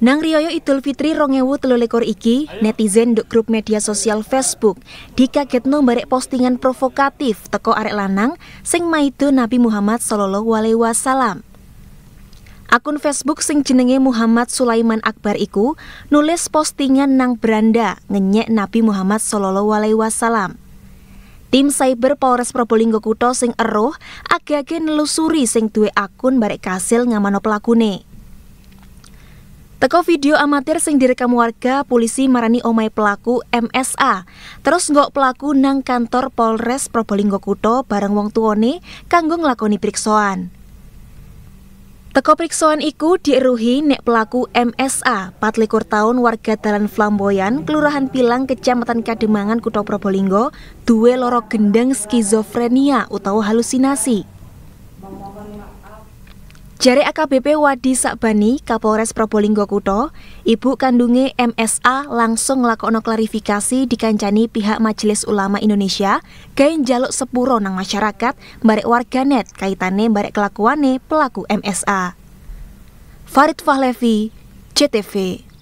Nang Rioyo Idul Fitri Rongewu telulikur iki, netizen duk grup media sosial Facebook dikagetno barek postingan provokatif teko arek lanang sing maidu Nabi Muhammad Sallallahu Alaihi Wasallam. Akun Facebook sing jenenge Muhammad Sulaiman Akbar iku nulis postingan nang beranda ngenyek Nabi Muhammad Sallallahu Alaihi Wasallam. Tim Cyber Polres Probolinggo Kuto sing eroh agak-agak nelusuri sing duwe akun barek kasil ngamano pelakune. Teko video amatir sing direkam warga, polisi marani omai pelaku MSA. Terus nggok pelaku nang kantor Polres Probolinggo Kuto bareng wong tuone kanggo nglakoni priksoan. Teko priksoan iku dieruhi nek pelaku MSA, 44 tahun warga Dalan Flamboyan, Kelurahan Pilang, Kecamatan Kademangan, Kuto Probolinggo, duwe loro gendeng skizofrenia utawa halusinasi. Jare AKBP Wadi Sakbani, Kapolres Probolinggo Kuto, ibu kandunge MSA langsung ngelakono klarifikasi dikancani pihak Majelis Ulama Indonesia gain jaluk sepuro nang masyarakat barek warganet kaitane barek kelakuane pelaku MSA. Farid Fahlevi, CTV